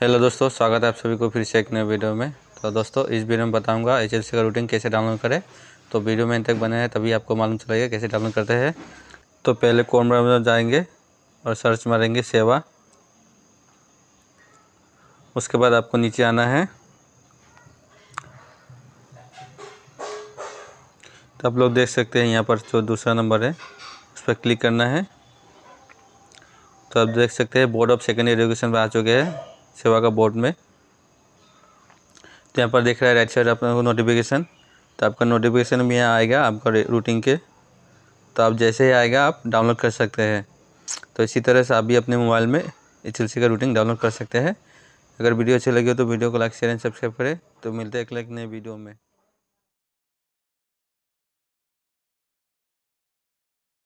hello दोस्तों स्वागत है आप सभी को फिर से एक नए वीडियो में तो दोस्तों इस वीडियो में बताऊंगा एच का रूटीन कैसे डाउनलोड करें तो वीडियो में इन तक बने हैं तभी आपको मालूम चलेगा कैसे डाउनलोड करते हैं तो पहले कौन में जाएंगे और सर्च मारेंगे सेवा उसके बाद आपको नीचे आना है तो आप लोग देख सकते हैं यहाँ पर जो दूसरा नंबर है उस पर क्लिक करना है तो आप देख सकते हैं बोर्ड ऑफ सेकेंडरी एजुकेशन पर आ चुके हैं सेवा का बोर्ड में तो यहाँ पर देख रहा है राइट साइड आपको नोटिफिकेशन तो आपका नोटिफिकेशन भी यहाँ आएगा आपका रूटिंग के तो आप जैसे ही आएगा आप डाउनलोड कर सकते हैं तो इसी तरह से आप भी अपने मोबाइल में एच का रूटिंग डाउनलोड कर सकते हैं अगर वीडियो अच्छी लगी हो तो वीडियो को लाइक शेयर एंड सब्सक्राइब करें तो मिलते हैं एक लाइक नए वीडियो में